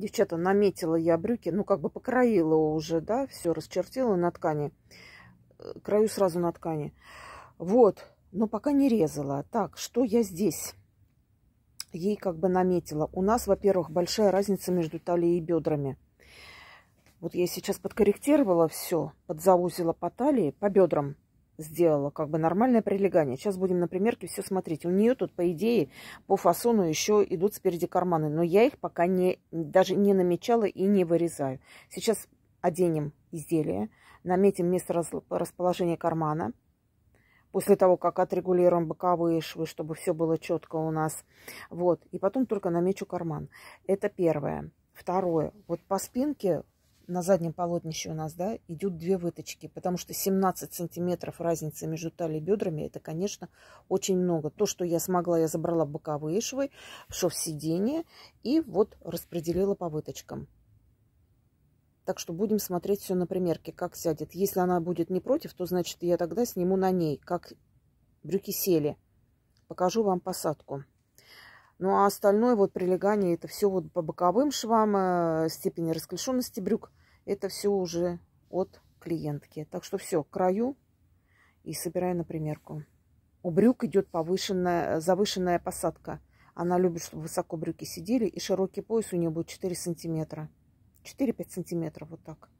Девчата, наметила я брюки, ну, как бы покроила уже, да, все расчертила на ткани. Э, Краю сразу на ткани. Вот, но пока не резала. Так, что я здесь? Ей как бы наметила. У нас, во-первых, большая разница между талией и бедрами. Вот я сейчас подкорректировала все, подзаузила по талии, по бедрам – сделала как бы нормальное прилегание. Сейчас будем на примерке все смотреть. У нее тут, по идее, по фасону еще идут спереди карманы, но я их пока не, даже не намечала и не вырезаю. Сейчас оденем изделие, наметим место расположения кармана. После того, как отрегулируем боковые швы, чтобы все было четко у нас. Вот. И потом только намечу карман. Это первое. Второе. Вот по спинке на заднем полотнище у нас, да, идут две выточки, потому что 17 сантиметров разницы между талией и бедрами, это, конечно, очень много. То, что я смогла, я забрала боковые швы, шов сиденья и вот распределила по выточкам. Так что будем смотреть все на примерке, как сядет. Если она будет не против, то значит я тогда сниму на ней, как брюки сели. Покажу вам посадку. Ну а остальное вот прилегание это все вот по боковым швам, э, степени расклешенности брюк это все уже от клиентки. Так что все, краю и собираю на примерку. У брюк идет повышенная, завышенная посадка. Она любит, чтобы высоко брюки сидели, и широкий пояс у нее будет 4 сантиметра. 4-5 сантиметров вот так.